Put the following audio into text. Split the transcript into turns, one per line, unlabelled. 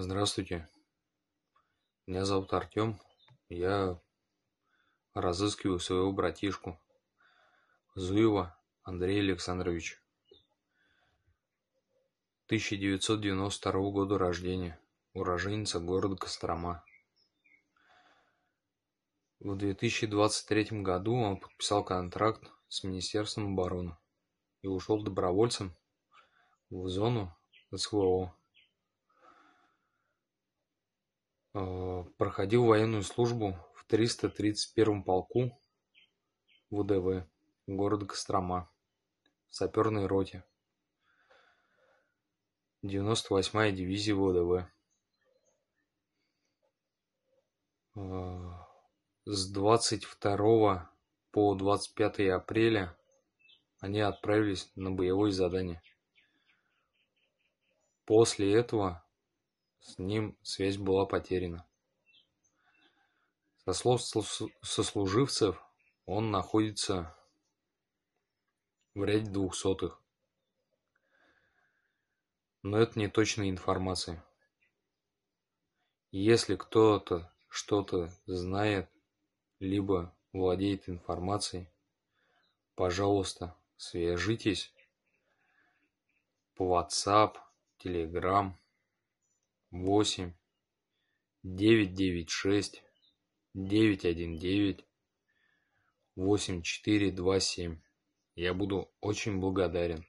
Здравствуйте. Меня зовут Артём. Я разыскиваю своего братишку Зуева Андрея Александровича. 1992 года рождения. Уроженца города Кострома. В 2023 году он подписал контракт с Министерством обороны и ушел добровольцем в зону СВО Э, проходил военную службу в 331 м полку ВДВ города Кострома в саперной роте 98-я дивизия ВДВ. Э, с 22 по 25 апреля они отправились на боевое задание. После этого с ним связь была потеряна. Со слов сослуживцев, он находится в ряде двухсотых. Но это не точная информация. Если кто-то что-то знает, либо владеет информацией, пожалуйста, свяжитесь по WhatsApp, Telegram – восемь девять девять шесть девять один девять восемь четыре два семь я буду очень благодарен